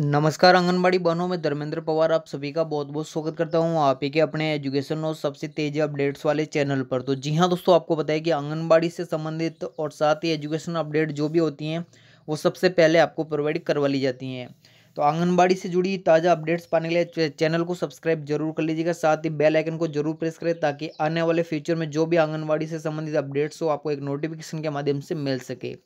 नमस्कार आंगनबाड़ी बहनों में धर्मेंद्र पवार आप सभी का बहुत बहुत स्वागत करता हूं आप ही के अपने एजुकेशन और सबसे तेज अपडेट्स वाले चैनल पर तो जी हां दोस्तों आपको बताया कि आंगनबाड़ी से संबंधित और साथ ही एजुकेशन अपडेट जो भी होती हैं वो सबसे पहले आपको प्रोवाइड करवा ली जाती हैं तो आंगनबाड़ी से जुड़ी ताज़ा अपडेट्स पाने के लिए चैनल को सब्सक्राइब जरूर कर लीजिएगा साथ ही बेल आइकन को जरूर प्रेस करें ताकि आने वाले फ्यूचर में जो भी आंगनबाड़ी से संबंधित अपडेट्स हो आपको एक नोटिफिकेशन के माध्यम से मिल सके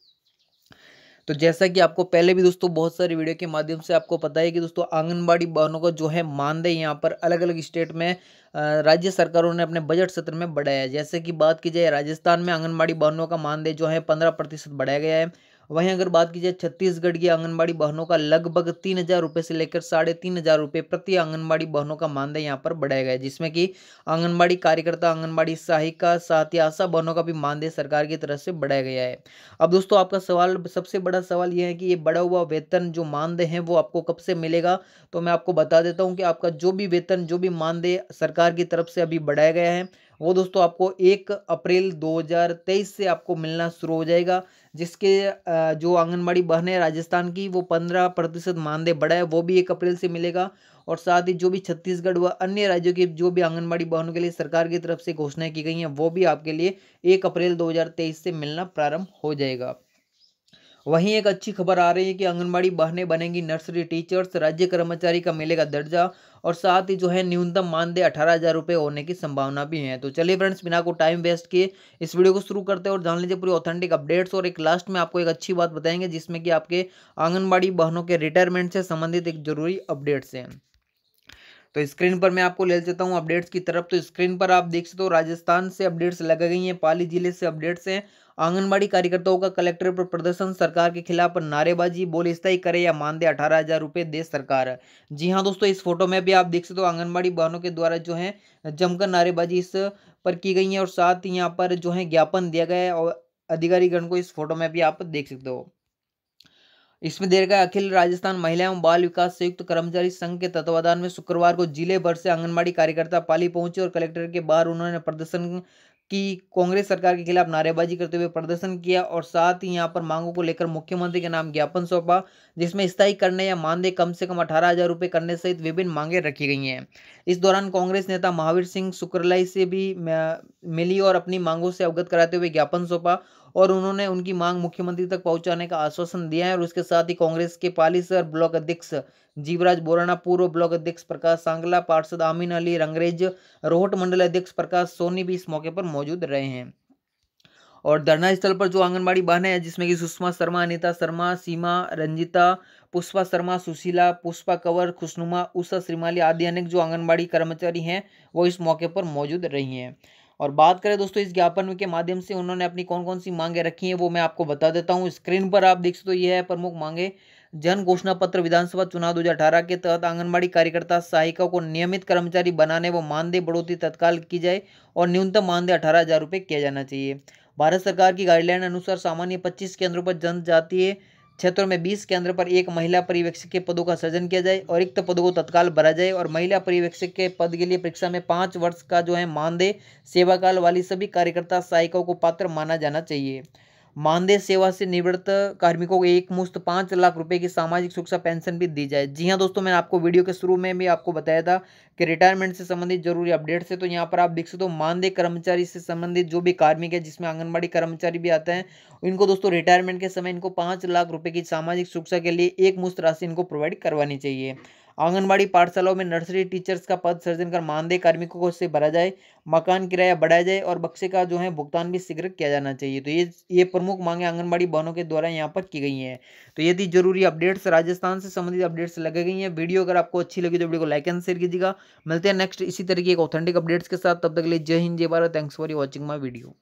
तो जैसा कि आपको पहले भी दोस्तों बहुत सारी वीडियो के माध्यम से आपको पता है कि दोस्तों आंगनबाड़ी बहनों का जो है मानदेय यहाँ पर अलग अलग स्टेट में राज्य सरकारों ने अपने बजट सत्र में बढ़ाया है जैसे कि बात की जाए राजस्थान में आंगनबाड़ी बहनों का मानदेय जो है पंद्रह प्रतिशत बढ़ाया गया है वहीं अगर बात की जाए छत्तीसगढ़ की आंगनबाड़ी बहनों का लगभग तीन हज़ार रुपये से लेकर साढ़े तीन हज़ार रुपये प्रति आंगनबाड़ी बहनों का मानदेय यहाँ पर बढ़ाया गया है जिसमें कि आंगनबाड़ी कार्यकर्ता आंगनबाड़ी सहायिका साथ ही आशा बहनों का भी मानदेय सरकार की तरफ से बढ़ाया गया है अब दोस्तों आपका सवाल सबसे बड़ा सवाल यह है कि ये बढ़ा हुआ वेतन जो मानदेय है वो आपको कब से मिलेगा तो मैं आपको बता देता हूँ कि आपका जो भी वेतन जो भी मानदेय सरकार की तरफ से अभी बढ़ाया गया है वो दोस्तों आपको एक अप्रैल 2023 से आपको मिलना शुरू हो जाएगा जिसके जो आंगनबाड़ी है राजस्थान की वो पंद्रह प्रतिशत मानदेय बढ़ा है वो भी एक अप्रैल से मिलेगा और साथ ही जो भी छत्तीसगढ़ व अन्य राज्यों की जो भी आंगनबाड़ी बहनों के लिए सरकार की तरफ से घोषणाएं की गई हैं वो भी आपके लिए एक अप्रैल 2023 से मिलना प्रारंभ हो जाएगा वहीं एक अच्छी खबर आ रही है कि आंगनबाड़ी बहनें बनेंगी नर्सरी टीचर्स राज्य कर्मचारी का मिलेगा दर्जा और साथ ही जो है न्यूनतम मानदेय अठारह हज़ार रुपये होने की संभावना भी है तो चलिए फ्रेंड्स बिना को टाइम वेस्ट किए इस वीडियो को शुरू करते हैं और जान लीजिए पूरी ऑथेंटिक अपडेट्स और एक लास्ट में आपको एक अच्छी बात बताएंगे जिसमें कि आपके आंगनबाड़ी बहनों के रिटायरमेंट से संबंधित एक जरूरी अपडेट्स हैं तो स्क्रीन पर मैं आपको ले जाता हूँ अपडेट्स की तरफ तो स्क्रीन पर आप देख सकते हो राजस्थान से अपडेट्स लगा गई हैं पाली जिले से अपडेट्स हैं आंगनबाड़ी कार्यकर्ताओं का कलेक्ट्रेट पर प्रदर्शन सरकार के खिलाफ नारेबाजी बोल स्थायी करे या मानदेय अठारह हजार रुपये दे सरकार जी हाँ दोस्तों इस फोटो में भी आप देख सकते हो आंगनबाड़ी बहनों के द्वारा जो है जमकर नारेबाजी इस पर की गई है और साथ ही यहाँ पर जो है ज्ञापन दिया गया है और अधिकारीगण को इस फोटो में भी आप देख सकते हो इसमें देर गए अखिल राजस्थान महिला एवं बाल विकास संयुक्त कर्मचारी संघ के तत्वाधान में शुक्रवार को जिले भर से आंगनबाड़ी कार्यकर्ता पाली पहुंचे और कलेक्टर के बाहर उन्होंने प्रदर्शन की कांग्रेस सरकार के खिलाफ नारेबाजी करते हुए प्रदर्शन किया और साथ ही यहाँ पर मांगों को लेकर मुख्यमंत्री के नाम ज्ञापन सौंपा जिसमें स्थायी करने या मानदेय कम से कम अठारह हजार रुपये करने सहित विभिन्न मांगे रखी गई हैं इस दौरान कांग्रेस नेता महावीर सिंह शुक्रलाई से भी मिली और अपनी मांगों से अवगत कराते हुए ज्ञापन सौंपा और उन्होंने उनकी मांग मुख्यमंत्री तक पहुंचाने का आश्वासन दिया है और उसके साथ ही कांग्रेस के पालीसर ब्लॉक अध्यक्ष जीवराज बोराना पूर्व ब्लॉक अध्यक्ष प्रकाश सांगला पार्षद आमीन अली रंगरेज रोहट मंडल अध्यक्ष प्रकाश सोनी भी इस मौके पर मौजूद रहे हैं और धरना स्थल पर जो आंगनबाड़ी बहने हैं जिसमें कि सुषमा शर्मा अनिता शर्मा सीमा रंजिता पुष्पा शर्मा सुशीला पुष्पा कंवर खुशनुमा उषा श्रीमाली आदि अनेक जो आंगनबाड़ी कर्मचारी हैं वो इस मौके पर मौजूद रही हैं और बात करें दोस्तों इस ज्ञापन के माध्यम से उन्होंने अपनी कौन कौन सी मांगे रखी हैं वो मैं आपको बता देता हूँ स्क्रीन पर आप देख सकते हो ये है प्रमुख मांगे जन घोषणा पत्र विधानसभा चुनाव 2018 के तहत आंगनबाड़ी कार्यकर्ता सहायिका को नियमित कर्मचारी बनाने व मानदेय बढ़ोतरी तत्काल की जाए और न्यूनतम मानदेय अठारह हज़ार रुपये किया जाना चाहिए भारत सरकार की गाइडलाइन अनुसार सामान्य 25 केंद्रों पर जनजातीय क्षेत्रों में बीस केंद्र पर एक महिला पर्यवेक्षक के पदों का सृजन किया जाए और रिक्त पदों को तत्काल भरा जाए और महिला पर्यवेक्षक के पद के लिए परीक्षा में पाँच वर्ष का जो है मानदेय सेवाकाल वाली सभी कार्यकर्ता सहायिकाओं को पात्र माना जाना चाहिए मानदेय सेवा से निवृत्त कार्मिकों को एक मुश्त पाँच लाख रुपए की सामाजिक सुरक्षा पेंशन भी दी जाए जी हाँ दोस्तों मैंने आपको वीडियो के शुरू में भी आपको बताया था कि रिटायरमेंट से संबंधित जरूरी अपडेट्स है तो यहाँ पर आप देख सकते हो मानदेय कर्मचारी से संबंधित जो भी कार्मिक है जिसमें आंगनबाड़ी कर्मचारी भी आते हैं इनको दोस्तों रिटायरमेंट के समय इनको पाँच लाख रुपये की सामाजिक सुरक्षा के लिए एक मुश्त राशि इनको प्रोवाइड करवानी चाहिए आंगनबाड़ी पाठशालाओं में नर्सरी टीचर्स का पद सृजन कर मानदेय कार्मिकों को से भरा जाए मकान किराया बढ़ाया जाए और बक्से का जो है भुगतान भी शीघ्र किया जाना चाहिए तो ये ये प्रमुख मांगे आंगनबाड़ी भवनों के द्वारा यहाँ पर की गई हैं तो ये थी जरूरी अपडेट्स राजस्थान से संबंधित अपडेट्स लगे गई हैं वीडियो अगर आपको अच्छी लगी तो वीडियो को लाइक एंड शेयर कीजिएगा मिलते हैं नेक्स्ट इसी तरीके के ऑथेंटिक अपडेट्स के साथ तब तक के लिए जय हिंद जय Bharat thanks for watching my video